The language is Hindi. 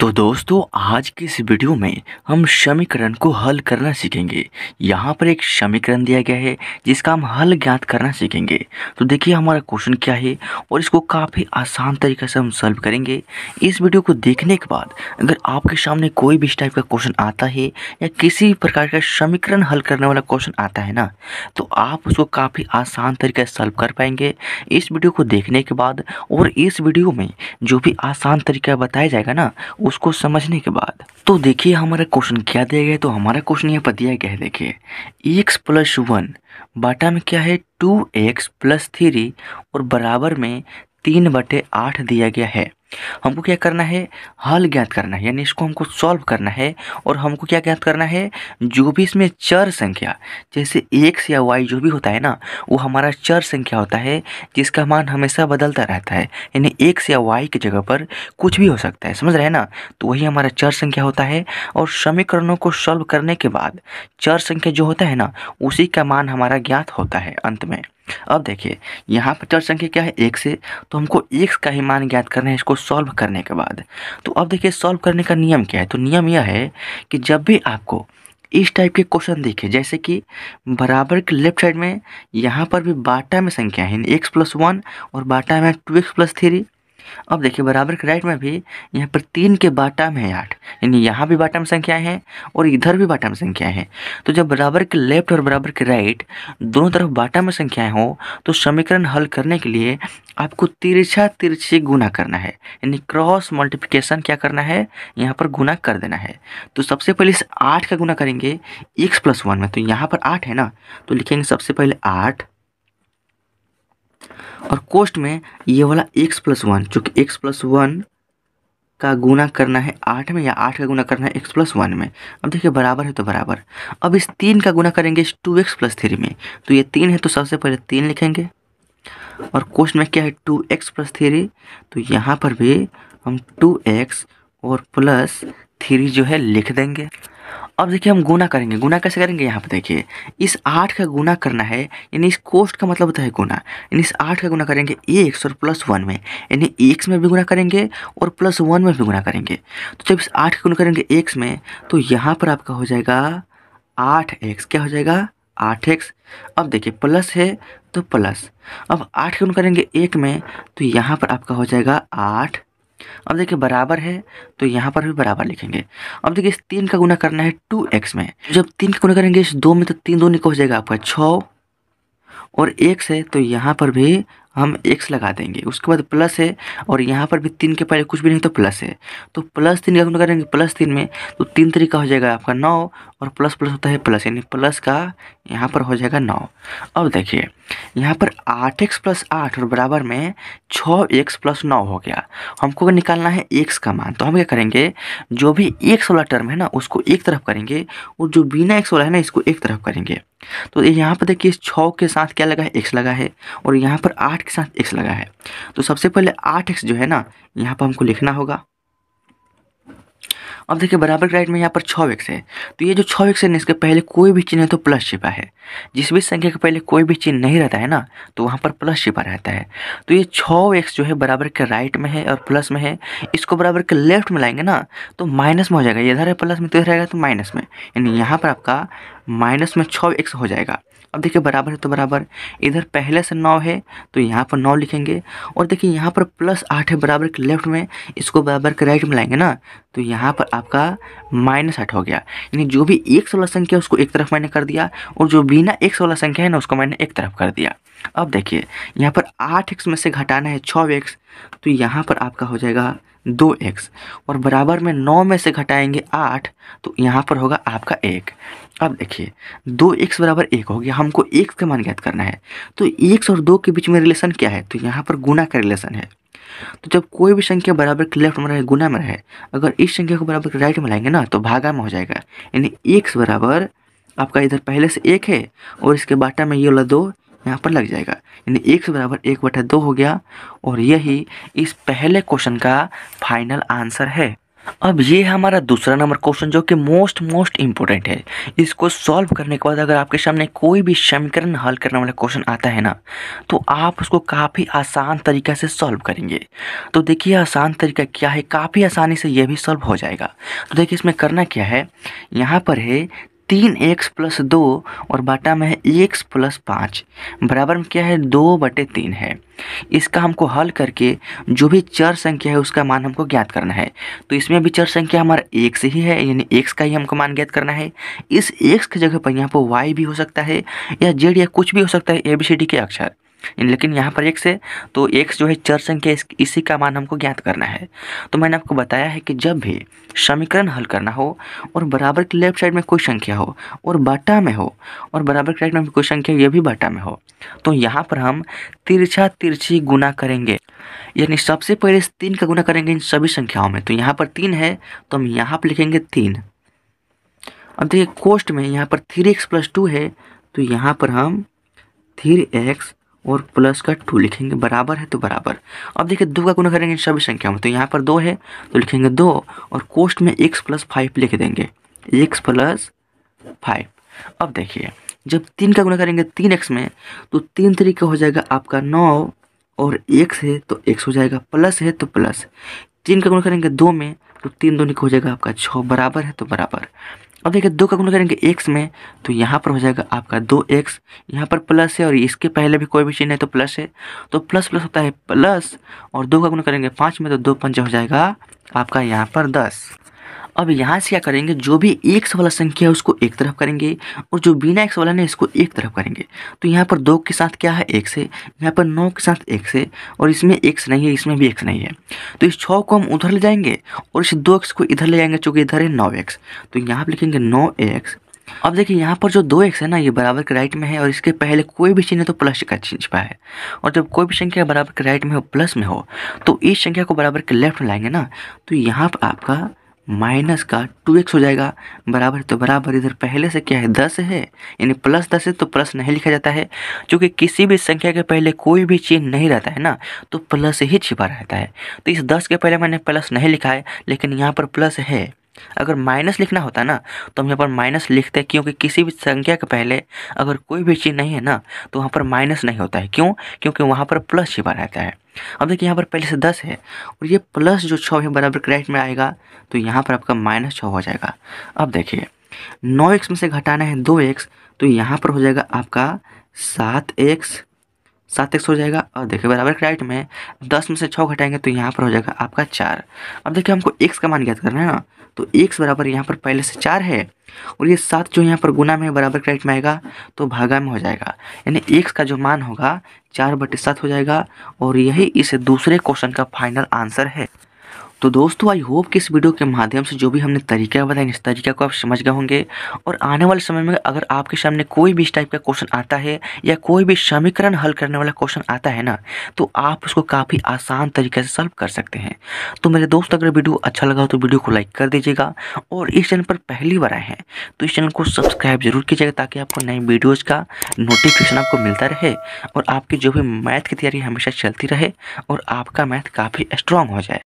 तो दोस्तों आज के इस वीडियो में हम समीकरण को हल करना सीखेंगे यहाँ पर एक समीकरण दिया गया है जिसका हम हल ज्ञात करना सीखेंगे तो देखिए हमारा क्वेश्चन क्या है और इसको काफ़ी आसान तरीके से हम सॉल्व करेंगे इस वीडियो को देखने के बाद अगर आपके सामने कोई भी इस टाइप का क्वेश्चन आता है या किसी प्रकार का समीकरण हल करने वाला क्वेश्चन आता है ना तो आप उसको काफ़ी आसान तरीके से सॉल्व कर पाएंगे इस वीडियो को देखने के बाद और इस वीडियो में जो भी आसान तरीका बताया जाएगा ना उसको समझने के बाद तो देखिए हमारा क्वेश्चन क्या दिया गया तो हमारा क्वेश्चन यहाँ पर दिया गया है देखिए एक्स प्लस वन बाटा में क्या है टू एक्स प्लस थ्री और बराबर में तीन बटे आठ दिया गया है हमको क्या करना है हल ज्ञात करना है यानी इसको हमको सॉल्व करना है और हमको क्या ज्ञात करना है जो भी इसमें चर संख्या जैसे एक या वाई जो भी होता है ना वो हमारा चर संख्या होता है जिसका मान हमेशा बदलता रहता है यानी एक या वाई की जगह पर कुछ भी हो सकता है समझ रहे हैं ना तो वही हमारा चर संख्या होता है और समीकरणों को सॉल्व करने के बाद चर संख्या जो होता है ना उसी का मान हमारा ज्ञात होता है अंत में अब देखिए यहाँ पर चर संख्या क्या है एक से तो हमको एक का ही मान ज्ञात करना है इसको सॉल्व करने के बाद तो अब देखिए सॉल्व करने का नियम क्या है तो नियम यह है कि जब भी आपको इस टाइप के क्वेश्चन देखे जैसे कि बराबर के लेफ्ट साइड में यहाँ पर भी बाटा में संख्या है एक्स प्लस वन और बाटा में टू एक्स प्लस थ्री अब देखिए बराबर के राइट में भी यहाँ पर तीन के में है आठ यानी यहाँ भी में संख्या है और इधर भी में संख्या है तो जब बराबर के लेफ्ट और बराबर के राइट दोनों तरफ बाटा में संख्याएं हो तो समीकरण हल करने के लिए आपको तिरछा तिरछी गुना करना है यानी क्रॉस मल्टीप्लिकेशन क्या करना है यहाँ पर गुना कर देना है तो सबसे पहले इस आठ का गुना करेंगे एक्स प्लस वन में तो यहाँ पर आठ है ना तो लिखेंगे सबसे पहले आठ और कोस्ट में ये वाला एक्स प्लस वन चूँकि एक्स प्लस वन का गुना करना है आठ में या आठ का गुना करना है एक्स प्लस वन में अब देखिए बराबर है तो बराबर अब इस तीन का गुना करेंगे इस टू एक्स प्लस थ्री में तो ये तीन है तो सबसे पहले तीन लिखेंगे और कोस्ट में क्या है टू एक्स प्लस थ्री तो यहाँ पर भी हम टू एक्स और प्लस थ्री जो है लिख देंगे अब देखिए हम गुना करेंगे गुना कैसे करेंगे यहाँ पर देखिए इस आठ का गुना करना है यानी इस कोस्ट का मतलब होता है गुना यानी इस आठ का गुना करेंगे एक्स और प्लस वन में यानी एक्स में भी गुना करेंगे और प्लस वन में भी गुना करेंगे तो जब इस आठ का गुना करेंगे एक्स में तो यहाँ पर आपका हो जाएगा आठ एक्स क्या हो जाएगा आठ एक्स अब देखिए प्लस है तो प्लस अब आठ का गुना करेंगे एक में तो यहाँ पर आपका हो जाएगा आठ अब देखिए बराबर है तो यहाँ पर भी बराबर लिखेंगे अब देखिए इस तीन का गुना करना है टू एक्स में जब तीन का गुना करेंगे इस दो में तो तीन दो निकल जाएगा आपका छः और एक से तो यहाँ पर भी हम एक्स लगा देंगे उसके बाद प्लस है और यहाँ पर भी तीन के पहले कुछ भी नहीं तो प्लस है तो प्लस तीन का करेंगे प्लस तीन में तो तीन तरीका हो जाएगा आपका नौ और प्लस प्लस होता है प्लस यानी प्लस का यहाँ पर हो जाएगा नौ अब देखिए यहाँ पर आठ एक्स प्लस आठ और बराबर में छः एक्स प्लस नौ हो गया हमको निकालना है एक्स का मान तो हम क्या करेंगे जो भी एक्स वाला टर्म है ना उसको एक तरफ करेंगे और जो बिना एक्स वाला है ना इसको एक तरफ करेंगे तो यहाँ पर देखिए छः के साथ क्या लगा है एक्स लगा है और यहाँ पर आठ के साथ एक्स लगा है तो सबसे पहले आठ एक्स जो है ना यहाँ पर हमको लिखना होगा अब देखिए बराबर राइट में यहाँ पर छः एक्स है तो ये जो छः एक्स है ना इसके पहले कोई भी चिन्ह तो प्लस छिपा है जिस भी संख्या के पहले कोई भी चिन्ह नहीं रहता है ना तो वहाँ पर प्लस छिपा रहता है तो ये छः एक्स जो है बराबर के राइट में है और प्लस में है इसको बराबर के लेफ्ट में लाएंगे ना तो माइनस में हो जाएगा इधर है प्लस में तो इधर रहेगा तो माइनस में यानी यहाँ पर आपका माइनस में छः एक्स हो जाएगा अब देखिए बराबर है तो बराबर इधर पहले से नौ है तो यहाँ पर नौ लिखेंगे और देखिए यहाँ पर प्लस आठ है बराबर के लेफ्ट में इसको बराबर के राइट में लाएंगे ना तो यहाँ पर आपका माइनस आठ हो गया यानी जो भी एक वाला संख्या उसको एक तरफ मैंने कर दिया और जो बिना एक वाला संख्या है ना उसको मैंने एक तरफ कर दिया अब देखिए यहाँ पर आठ एक्स में से घटाना है छः एक्स तो यहाँ पर आपका हो जाएगा दो एक्स और बराबर में नौ में से घटाएंगे आठ तो यहाँ पर होगा आपका एक अब देखिए दो एक्स बराबर एक हो गया हमको एक का मान ज्ञात करना है तो एक और दो के बीच में रिलेशन क्या है तो यहाँ पर गुना का रिलेशन है तो जब कोई भी संख्या बराबर के लेफ्ट में रहे गुना में रहे अगर इस संख्या को बराबर राइट में लाएंगे ना तो भागा में हो जाएगा यानी एक बराबर आपका इधर पहले से एक है और इसके बाटा में ये वाला दो यहाँ पर लग जाएगा यानी एक्स बराबर एक बटा दो हो गया और यही इस पहले क्वेश्चन का फाइनल आंसर है अब ये हमारा दूसरा नंबर क्वेश्चन जो कि मोस्ट मोस्ट इम्पोर्टेंट है इसको सॉल्व करने के बाद अगर आपके सामने कोई भी समीकरण हल करने वाला क्वेश्चन आता है ना तो आप उसको काफ़ी आसान तरीका से सॉल्व करेंगे तो देखिए आसान तरीका क्या है काफ़ी आसानी से ये भी सॉल्व हो जाएगा तो देखिए इसमें करना क्या है यहाँ पर है तीन एक्स प्लस दो और बाटा में है एक्स प्लस पाँच बराबर में क्या है दो बटे तीन है इसका हमको हल करके जो भी चर संख्या है उसका मान हमको ज्ञात करना है तो इसमें भी चर संख्या हमारा एक से ही है यानी एक्स का ही हमको मान ज्ञात करना है इस एक्स की जगह पर यहाँ पर वाई भी हो सकता है या जेड या कुछ भी हो सकता है ए बी सी डी के अक्षर लेकिन यहाँ पर एक्स है तो एक्स जो है चर संख्या इसी का मान हमको ज्ञात करना है तो मैंने आपको बताया है कि जब भी समीकरण हल करना हो और बराबर के लेफ्ट साइड में कोई संख्या हो और बाटा में हो और बराबर की राइट में कोई संख्या यह भी बाटा में हो तो यहाँ पर हम तिरछा तिरछी गुना करेंगे यानी सबसे पहले तीन का गुना करेंगे इन सभी संख्याओं में तो यहाँ पर तीन है तो हम यहाँ पर लिखेंगे तीन अब देखिए कोस्ट में यहाँ पर थ्री एक्स प्लस टू है तो यहाँ पर हम थ्री एक्स और प्लस का टू लिखेंगे बराबर है तो बराबर अब देखिए दो का गुना करेंगे सभी संख्या में तो यहाँ पर दो है तो लिखेंगे दो और कोष्ट में एक्स प्लस फाइव लिख देंगे एक्स प्लस फाइव अब देखिए जब तीन का गुना करेंगे तीन एक्स में तो तीन तरीके हो जाएगा आपका नौ और एक्स तो है तो एक्स हो जाएगा प्लस है तो प्लस तीन का गुना करेंगे दो में तो तीन दोनों का हो जाएगा आपका छः बराबर है तो बराबर अब देखिए दो का गुना करेंगे एक्स में तो यहाँ पर हो जाएगा आपका दो एक्स यहाँ पर प्लस है और इसके पहले भी कोई भी चिन्ह है तो प्लस है तो प्लस प्लस होता है प्लस और दो का गुना करेंगे पाँच में तो दो पंच हो जाएगा आपका यहाँ पर दस अब यहाँ से क्या करेंगे जो भी एक्स वाला संख्या है उसको एक तरफ करेंगे और जो बिना एक्स वाला है इसको एक तरफ करेंगे तो यहाँ पर दो के साथ क्या है एक से यहाँ पर नौ के साथ एक से और इसमें एक से नहीं है इसमें भी एक नहीं है तो इस छः को हम उधर ले जाएंगे और इस दो एक्स को इधर ले जाएंगे चूँकि इधर है नौ एक्स तो यहाँ पर लिखेंगे नौ एक्स अब देखिए यहाँ पर जो दो एक्स है ना ये बराबर के राइट में है और इसके पहले कोई भी चिन्ह तो प्लस का चिन्ह छिपा है और जब कोई भी संख्या बराबर के राइट में हो प्लस में हो तो इस संख्या को बराबर के लेफ्ट में लाएंगे ना तो यहाँ पर आपका माइनस का टू एक्स हो जाएगा बराबर तो बराबर इधर पहले से क्या है दस है यानी प्लस दस है तो प्लस नहीं लिखा जाता है क्योंकि किसी भी संख्या के पहले कोई भी चिन्ह नहीं रहता है ना तो प्लस ही छिपा रहता है तो इस दस के पहले मैंने प्लस नहीं लिखा है लेकिन यहाँ पर प्लस है अगर माइनस लिखना होता ना तो हम यहाँ पर माइनस लिखते हैं क्योंकि किसी भी संख्या के पहले अगर कोई भी चीज़ नहीं है ना तो वहाँ पर माइनस नहीं होता है क्यों क्योंकि वहाँ पर प्लस छिपा रहता है अब देखिए यहाँ पर पहले से दस है और ये प्लस जो छः है बराबर क्रैक्ट में आएगा तो यहाँ पर आपका माइनस छः हो जाएगा अब देखिए नौ एक्स में से घटाना है दो एक्स तो यहाँ पर हो जाएगा आपका सात एक्स सात एक्स हो जाएगा और देखिए बराबर राइट में दस में से छः घटाएंगे तो यहाँ पर हो जाएगा आपका चार अब देखिए हमको एक्स का मान ज्ञात करना है ना हाँ। तो एक्स बराबर यहाँ पर पहले से चार है और ये सात जो यहाँ पर गुना में बराबर राइट में आएगा तो भागा में हो जाएगा यानी एक्स का जो मान होगा चार बटे सात हो जाएगा और यही इस दूसरे क्वेश्चन का फाइनल आंसर है तो दोस्तों आई होप कि इस वीडियो के माध्यम से जो भी हमने तरीका बताया इस तरीका को आप समझ गए होंगे और आने वाले समय में अगर आपके सामने कोई भी इस टाइप का क्वेश्चन आता है या कोई भी समीकरण हल करने वाला क्वेश्चन आता है ना तो आप उसको काफ़ी आसान तरीके से सॉल्व कर सकते हैं तो मेरे दोस्त अगर वीडियो अच्छा लगा तो वीडियो को लाइक कर दीजिएगा और इस चैनल पर पहली बार आए हैं तो इस चैनल को सब्सक्राइब जरूर कीजिएगा ताकि आपको नई वीडियोज़ का नोटिफिकेशन आपको मिलता रहे और आपकी जो भी मैथ की तैयारी हमेशा चलती रहे और आपका मैथ काफ़ी स्ट्रांग हो जाए